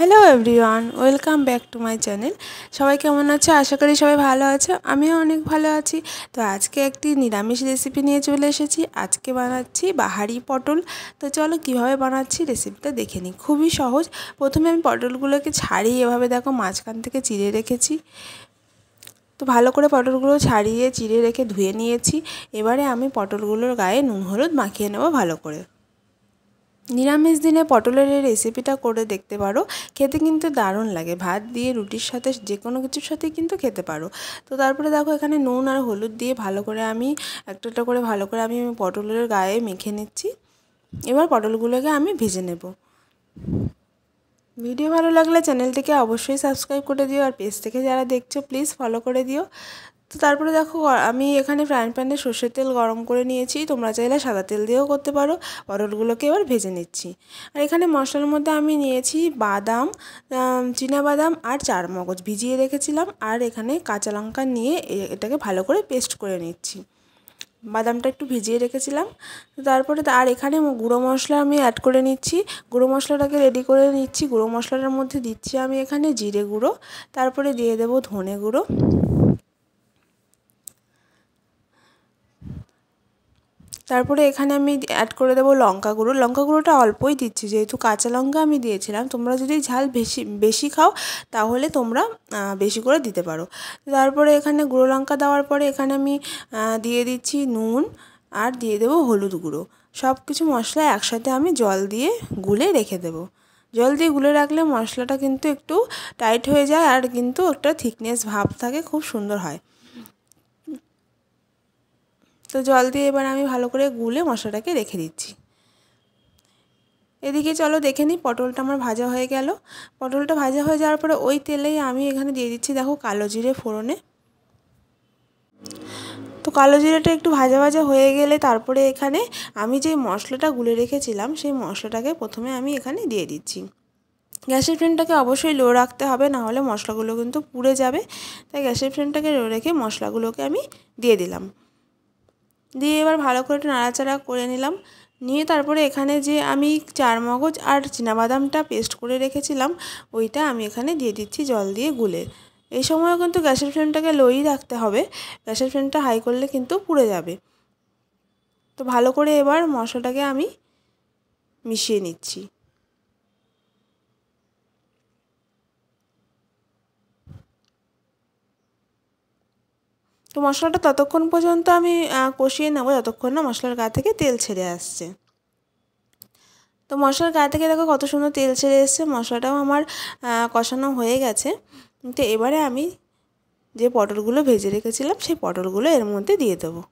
hello everyone welcome back to my channel সবাই কেমন আছে আশা করি সবাই ভালো আছে আমিও অনেক ভালো আছি তো আজকে একটি নিরামিষ রেসিপি নিয়ে চলে এসেছি আজকে বানাচ্ছি বাহারি পটল তো চলো কিভাবে বানাচ্ছি রেসিপিটা দেখে নিই খুবই সহজ প্রথমে আমি পটলগুলোকে ছাড়িয়ে এভাবে দেখো মাঝখান থেকে চিড়ে রেখেছি তো ভালো করে পটলগুলো ছাড়িয়ে চিড়ে রেখে ধুয়ে নিয়েছি এবারে আমি পটলগুলোর গায়ে নুন হলুদ মাখিয়ে নেবো ভালো করে নিরামিষ দিনে পটলের এই রেসিপিটা করে দেখতে পারো খেতে কিন্তু দারুণ লাগে ভাত দিয়ে রুটির সাথে যে কোনো কিছুর সাথেই কিন্তু খেতে পারো তো তারপরে দেখো এখানে নুন আর হলুদ দিয়ে ভালো করে আমি একটা একটা করে ভালো করে আমি পটলের গায়ে মেখে নিচ্ছি এবার পটলগুলোকে আমি ভেজে নেব ভিডিও ভালো লাগলে চ্যানেলটিকে অবশ্যই সাবস্ক্রাইব করে দিও আর পেজ থেকে যারা দেখছো প্লিজ ফলো করে দিও তো তারপরে দেখো আমি এখানে ফ্রাইন প্যানে সর্ষের তেল গরম করে নিয়েছি তোমরা চাইলে সাদা তেল দিয়েও করতে পারো পটলগুলোকে এবার ভেজে নিচ্ছি আর এখানে মশলার মধ্যে আমি নিয়েছি বাদাম বাদাম আর চার মগজ ভিজিয়ে রেখেছিলাম আর এখানে কাঁচা লঙ্কা নিয়ে এটাকে ভালো করে পেস্ট করে নিচ্ছি বাদামটা একটু ভিজিয়ে রেখেছিলাম তারপরে আর এখানে গুঁড়ো মশলা আমি অ্যাড করে নিচ্ছি গুঁড়ো মশলাটাকে রেডি করে নিচ্ছি গুঁড়ো মশলাটার মধ্যে দিচ্ছি আমি এখানে জিরে গুঁড়ো তারপরে দিয়ে দেব ধনে গুঁড়ো তারপরে এখানে আমি অ্যাড করে দেবো লঙ্কা গুঁড়ো লঙ্কা গুঁড়োটা অল্পই দিচ্ছি যেহেতু কাঁচা লঙ্কা আমি দিয়েছিলাম তোমরা যদি ঝাল বেশি বেশি খাও তাহলে তোমরা বেশি করে দিতে পারো তারপরে এখানে গুঁড়ো লঙ্কা দেওয়ার পরে এখানে আমি দিয়ে দিচ্ছি নুন আর দিয়ে দেবো হলুদ গুঁড়ো সব কিছু মশলা একসাথে আমি জল দিয়ে গুলে রেখে দেবো জল দিয়ে গুলে রাখলে মশলাটা কিন্তু একটু টাইট হয়ে যায় আর কিন্তু একটা থিকনেস ভাব থাকে খুব সুন্দর হয় তো জল দিয়ে এবার আমি ভালো করে গুলে মশলাটাকে রেখে দিচ্ছি এদিকে চলো দেখে নিই পটলটা আমার ভাজা হয়ে গেল পটলটা ভাজা হয়ে যাওয়ার পরে ওই তেলেই আমি এখানে দিয়ে দিচ্ছি দেখো কালো জিরে ফোড়নে তো কালো জিরেটা একটু ভাজা ভাজা হয়ে গেলে তারপরে এখানে আমি যে মশলাটা গুলে রেখেছিলাম সেই মশলাটাকে প্রথমে আমি এখানে দিয়ে দিচ্ছি গ্যাসের ফ্লেমটাকে অবশ্যই লো রাখতে হবে না হলে মশলাগুলো কিন্তু পুড়ে যাবে তাই গ্যাসের ফ্লেমটাকে লো রেখে মশলাগুলোকে আমি দিয়ে দিলাম দিয়ে এবার ভালো করে একটু নাড়াচাড়া করে নিলাম নিয়ে তারপরে এখানে যে আমি চার মগজ আর চিনাবাদামটা পেস্ট করে রেখেছিলাম ওইটা আমি এখানে দিয়ে দিচ্ছি জল দিয়ে গুলে এই সময়ও কিন্তু গ্যাসের ফ্লেমটাকে লোই রাখতে হবে গ্যাসের ফ্লেমটা হাই করলে কিন্তু পুড়ে যাবে তো ভালো করে এবার মশলাটাকে আমি মিশিয়ে নিচ্ছি তো মশলাটা ততক্ষণ পর্যন্ত আমি কষিয়ে নেবো যতক্ষণ না মশলার গা থেকে তেল ছেড়ে আসছে তো মশলার গা থেকে দেখো কত সুন্দর তেল ছেড়ে এসছে মশলাটাও আমার কষানো হয়ে গেছে তো এবারে আমি যে পটলগুলো ভেজে রেখেছিলাম সেই পটলগুলো এর মধ্যে দিয়ে দেবো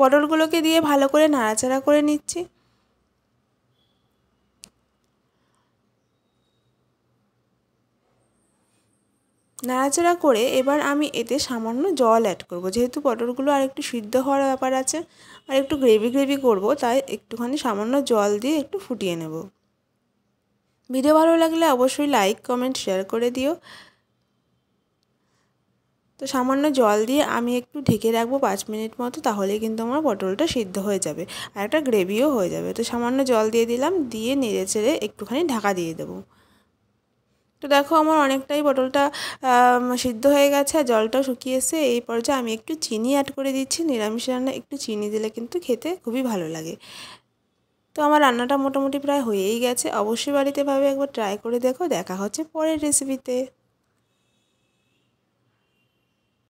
পটলগুলোকে দিয়ে ভালো করে নাড়াচাড়া করে নিচ্ছি নাড়াচাড়া করে এবার আমি এতে সামান্য জল অ্যাড করব যেহেতু পটলগুলো আর একটু সিদ্ধ হওয়ার ব্যাপার আছে আর একটু গ্রেভি গ্রেভি করব তাই একটুখানি সামান্য জল দিয়ে একটু ফুটিয়ে নেব ভিডিও ভালো লাগলে অবশ্যই লাইক কমেন্ট শেয়ার করে দিও তো সামান্য জল দিয়ে আমি একটু ঢেকে রাখবো পাঁচ মিনিট মতো তাহলে কিন্তু আমার পটলটা সিদ্ধ হয়ে যাবে আর একটা গ্রেভিও হয়ে যাবে তো সামান্য জল দিয়ে দিলাম দিয়ে নেড়ে চেড়ে একটুখানি ঢাকা দিয়ে দেবো তো দেখো আমার অনেকটাই পটলটা সিদ্ধ হয়ে গেছে আর জলটাও শুকিয়ে এসে এই পর্যায়ে আমি একটু চিনি অ্যাড করে দিচ্ছি নিরামিষ রান্না একটু চিনি দিলে কিন্তু খেতে খুবই ভালো লাগে তো আমার রান্নাটা মোটামুটি প্রায় হয়েই গেছে অবশ্যই বাড়িতে ভাবে একবার ট্রাই করে দেখো দেখা হচ্ছে পরের রেসিপিতে